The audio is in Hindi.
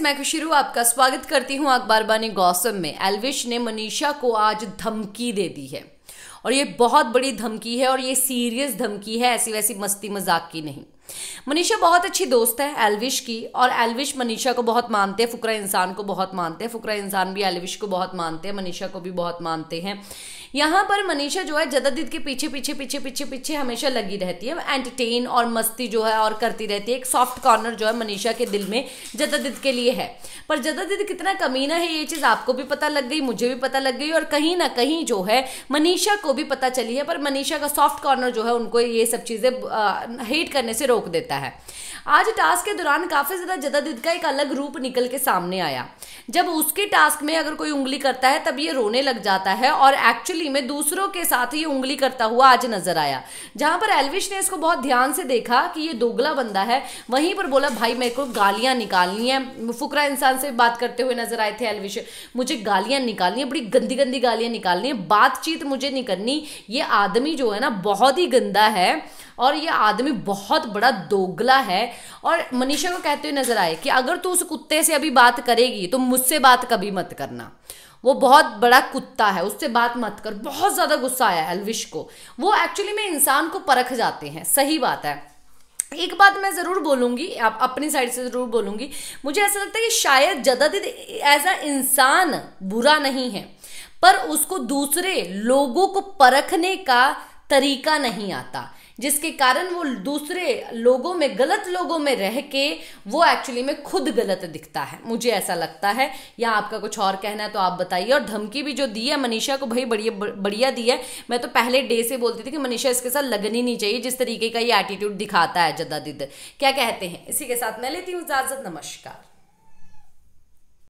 मैं खुशरू आपका स्वागत करती हूं अखबार बानी गौसम में एलविश ने मनीषा को आज धमकी दे दी है और ये बहुत बड़ी धमकी है और ये सीरियस धमकी है ऐसी वैसी मस्ती मजाक की नहीं मनीषा बहुत अच्छी दोस्त है एलविश की और एलविश मनीषा को बहुत मानते हैं फुकरा इंसान को बहुत मानते हैं फुकरा इंसान भी एलविश को बहुत मानते हैं मनीषा को भी बहुत मानते हैं यहाँ पर मनीषा जो है जदादित के पीछे पीछे पीछे पीछे पीछे हमेशा लगी रहती है एंटरटेन और मस्ती जो है और करती रहती है एक सॉफ्ट कॉर्नर जो है मनीषा के दिल में जदादिद के लिए है पर जदादिद कितना कमीना है ये चीज़ आपको भी पता लग गई मुझे भी पता लग गई और कहीं ना कहीं जो है मनीषा को भी पता चली है पर मनीषा का सॉफ्ट कॉर्नर जो है उनको ये सब चीज़ें हेट करने से रोक देता है गया है आज टास्क के दौरान काफ़ी ज़्यादा जदादिद का एक अलग रूप निकल के सामने आया जब उसके टास्क में अगर कोई उंगली करता है तब ये रोने लग जाता है और एक्चुअली में दूसरों के साथ ये उंगली करता हुआ आज नजर आया जहां पर एलविश ने इसको बहुत ध्यान से देखा कि ये दोगला बंदा है वहीं पर बोला भाई मेरे को गालियां निकालनी है फुकरा इंसान से बात करते हुए नजर आए थे एलविश मुझे गालियां निकालनी है बड़ी गंदी गंदी गालियां निकालनी है बातचीत मुझे नहीं करनी ये आदमी जो है ना बहुत ही गंदा है और ये आदमी बहुत बड़ा दोगला है और मनीषा को कहते हुए नजर आए कि अगर तू उस कुत्ते से अभी बात करेगी तो मुझसे बात कभी मत करना वो बहुत बड़ा कुत्ता है उससे बात मत कर बहुत ज़्यादा गुस्सा आया एलविश को वो एक्चुअली में इंसान को परख जाते हैं सही बात है एक बात मैं ज़रूर बोलूंगी आप अपनी साइड से ज़रूर बोलूंगी मुझे ऐसा लगता है कि शायद जदादिद एज अ इंसान बुरा नहीं है पर उसको दूसरे लोगों को परखने का तरीका नहीं आता जिसके कारण वो दूसरे लोगों में गलत लोगों में रह के वो एक्चुअली में खुद गलत दिखता है मुझे ऐसा लगता है या आपका कुछ और कहना है तो आप बताइए और धमकी भी जो दी है मनीषा को भाई बढ़िया बढ़िया दी है मैं तो पहले डे से बोलती थी कि मनीषा इसके साथ लगनी नहीं चाहिए जिस तरीके का ये एटीट्यूड दिखाता है जदादिद क्या कहते हैं इसी के साथ मैं लेती हूँ इजाज़त नमस्कार